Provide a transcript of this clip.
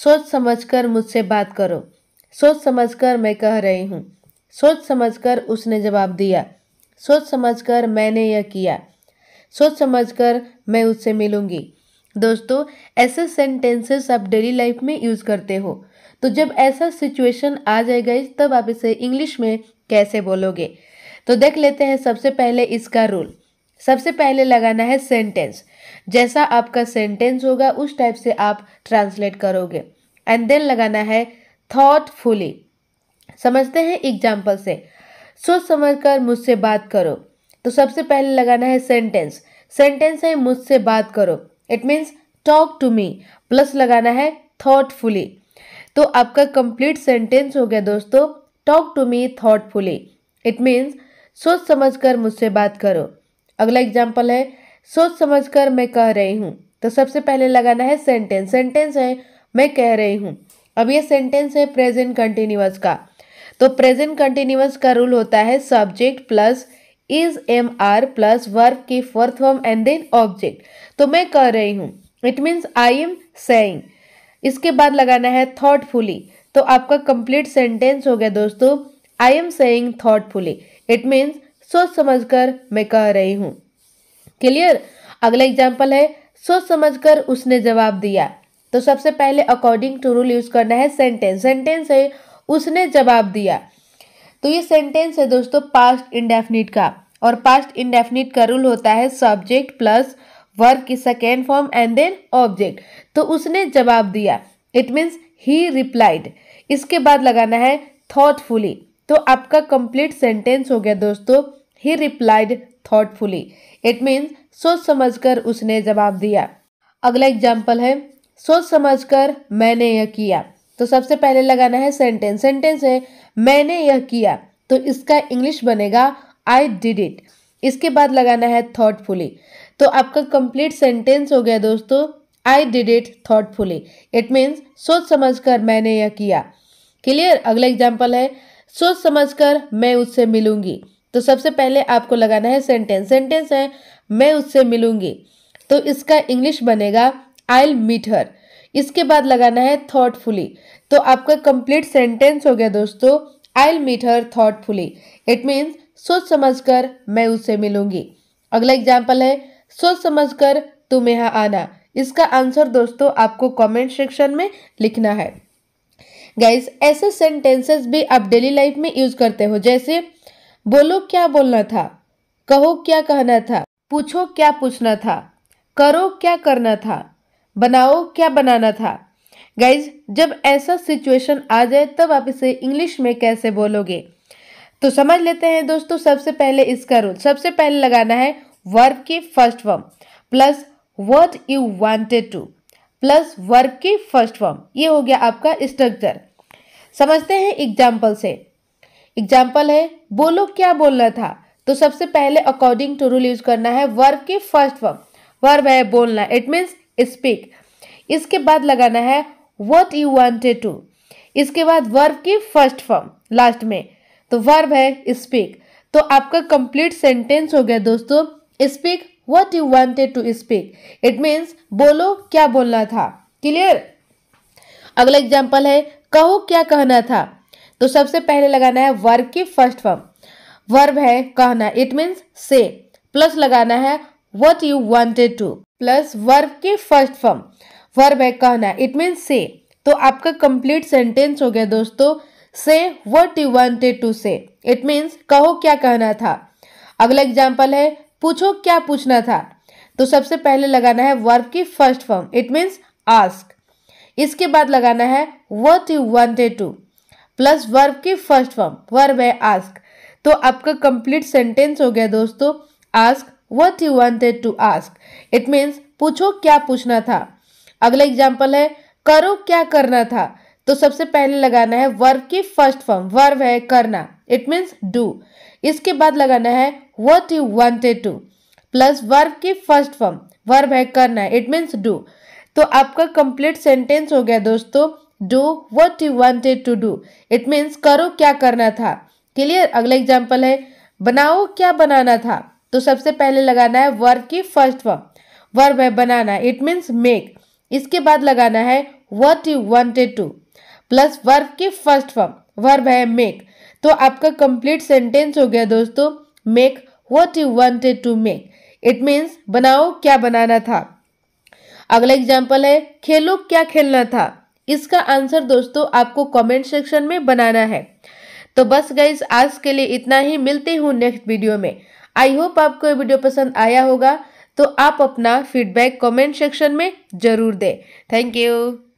सोच समझकर मुझसे बात करो सोच समझकर मैं कह रही हूँ सोच समझकर उसने जवाब दिया सोच समझकर मैंने यह किया सोच समझकर मैं उससे मिलूँगी दोस्तों ऐसे सेंटेंसेस आप डेली लाइफ में यूज़ करते हो तो जब ऐसा सिचुएशन आ जाएगा तब आप इसे इंग्लिश में कैसे बोलोगे तो देख लेते हैं सबसे पहले इसका रूल सबसे पहले लगाना है सेंटेंस जैसा आपका सेंटेंस होगा उस टाइप से आप ट्रांसलेट करोगे एंड देन लगाना है थॉटफुली समझते हैं एग्जाम्पल से सोच समझ कर मुझसे बात करो तो सबसे पहले लगाना है सेंटेंस सेंटेंस है मुझसे बात करो it means talk to me plus लगाना है थॉटफुली तो आपका कंप्लीट सेंटेंस हो गया दोस्तों talk to me thoughtfully it means सोच समझ कर मुझसे बात करो अगला एग्जाम्पल है सोच समझ कर मैं कह रही हूँ तो सबसे पहले लगाना है सेंटेंस सेंटेंस है मैं कह रही हूँ अब ये सेंटेंस है प्रेजेंट कंटिन्यूस का तो प्रेजेंट कंटिन्यूस का रूल होता है subject plus is am are plus verb की fourth form and then object तो मैं कह रही हूँ it means I am saying इसके बाद लगाना है थॉटफुली तो आपका कंप्लीट सेंटेंस हो गया दोस्तों I am saying thoughtfully it means सोच समझकर मैं कह रही हूँ क्लियर अगला एग्जाम्पल है सोच समझकर उसने जवाब दिया तो सबसे पहले अकॉर्डिंग टू रूल यूज करना है सेंटेंस सेंटेंस है उसने जवाब दिया तो ये सेंटेंस है दोस्तों पास्ट इंडेफिनिट का और पास्ट इंडेफिनिट का रूल होता है सब्जेक्ट प्लस वर्क की second form and then object तो उसने जवाब दिया इट मीन्स ही रिप्लाइड इसके बाद लगाना है थॉटफुली तो आपका कंप्लीट सेंटेंस हो गया दोस्तों he replied thoughtfully it means सोच समझकर उसने जवाब दिया अगला एग्जाम्पल है सोच समझकर मैंने यह किया तो सबसे पहले लगाना है सेंटेंस सेंटेंस है मैंने यह किया तो इसका इंग्लिश बनेगा आई डिड इट इसके बाद लगाना है थॉटफुली तो आपका कंप्लीट सेंटेंस हो गया दोस्तों I did it thoughtfully it means सोच समझकर मैंने यह किया क्लियर अगला एग्जाम्पल है सोच समझकर मैं उससे मिलूंगी तो सबसे पहले आपको लगाना है सेंटेंस सेंटेंस है मैं उससे मिलूंगी तो इसका इंग्लिश बनेगा आई मीट हर इसके बाद लगाना है थॉटफुली तो आपका कंप्लीट सेंटेंस हो गया दोस्तों I meet her thoughtfully it means सोच समझकर मैं उससे मिलूंगी अगला एग्जाम्पल है सोच समझकर तुम यहाँ आना इसका आंसर दोस्तों आपको कमेंट सेक्शन में लिखना है गाइज ऐसे सेंटेंसेस भी आप डेली लाइफ में यूज करते हो जैसे बोलो क्या बोलना था कहो क्या कहना था पूछो क्या पूछना था करो क्या करना था बनाओ क्या बनाना था गाइज जब ऐसा सिचुएशन आ जाए तब आप इसे इंग्लिश में कैसे बोलोगे तो समझ लेते हैं दोस्तों सबसे पहले इसका रूल सबसे पहले लगाना है वर्क की first form plus what you wanted to plus verb की फर्स्ट फॉर्म ये हो गया आपका स्ट्रक्चर समझते हैं एग्जाम्पल से एग्जाम्पल है बोलो क्या बोलना था तो सबसे पहले अकॉर्डिंग टू रूल यूज करना है वर्ब के फर्स्ट फॉर्म वर्ब है बोलना इट मीन्स स्पीक इसके बाद लगाना है वट यू वॉन्टेड टू इसके बाद वर्ब की फर्स्ट फॉर्म लास्ट में तो वर्ब है स्पीक तो आपका कंप्लीट सेंटेंस हो गया दोस्तों speak what you wanted to speak it means बोलो क्या बोलना था क्लियर अगला एग्जाम्पल है कहो क्या कहना था तो सबसे पहले लगाना है वर्ग की फर्स्ट फॉर्म वर्ब है कहना इट मीन्स से प्लस लगाना है what you wanted to plus verb की फर्स्ट फॉर्म वर्ब है कहना इट मीन्स से तो आपका कंप्लीट सेंटेंस हो गया दोस्तों say what you wanted to say it means कहो क्या कहना था अगला एग्जाम्पल है पूछो क्या पूछना था तो सबसे पहले लगाना है वर्ब की first form it means ask इसके बाद लगाना है what you wanted to plus verb की फर्स्ट फॉर्म वर्ब है आस्क तो आपका कंप्लीट सेंटेंस हो गया दोस्तों ask what you wanted to ask it means पूछो क्या पूछना था अगला एग्जाम्पल है करो क्या करना था तो सबसे पहले लगाना है वर्ब की फर्स्ट फॉर्म वर्ब है करना इट मीन्स डू इसके बाद लगाना है what you wanted to plus verb की फर्स्ट फॉर्म वर्ब है करना इट मीन्स डू तो आपका कंप्लीट सेंटेंस हो गया दोस्तों do what you wanted to do it means करो क्या करना था क्लियर अगला एग्जाम्पल है बनाओ क्या बनाना था तो सबसे पहले लगाना है वर्ब की फर्स्ट फॉर्म वर्ब है बनाना इट मीन्स मेक इसके बाद लगाना है what you wanted to plus verb की फर्स्ट फॉर्म वर्ब है मेक तो आपका कंप्लीट सेंटेंस हो गया दोस्तों make what you wanted to make it means बनाओ क्या बनाना था अगला एग्जाम्पल है खेलो क्या खेलना था इसका आंसर दोस्तों आपको कमेंट सेक्शन में बनाना है तो बस गाइज आज के लिए इतना ही मिलते हूँ नेक्स्ट वीडियो में आई होप आपको ये वीडियो पसंद आया होगा तो आप अपना फीडबैक कमेंट सेक्शन में ज़रूर दें थैंक यू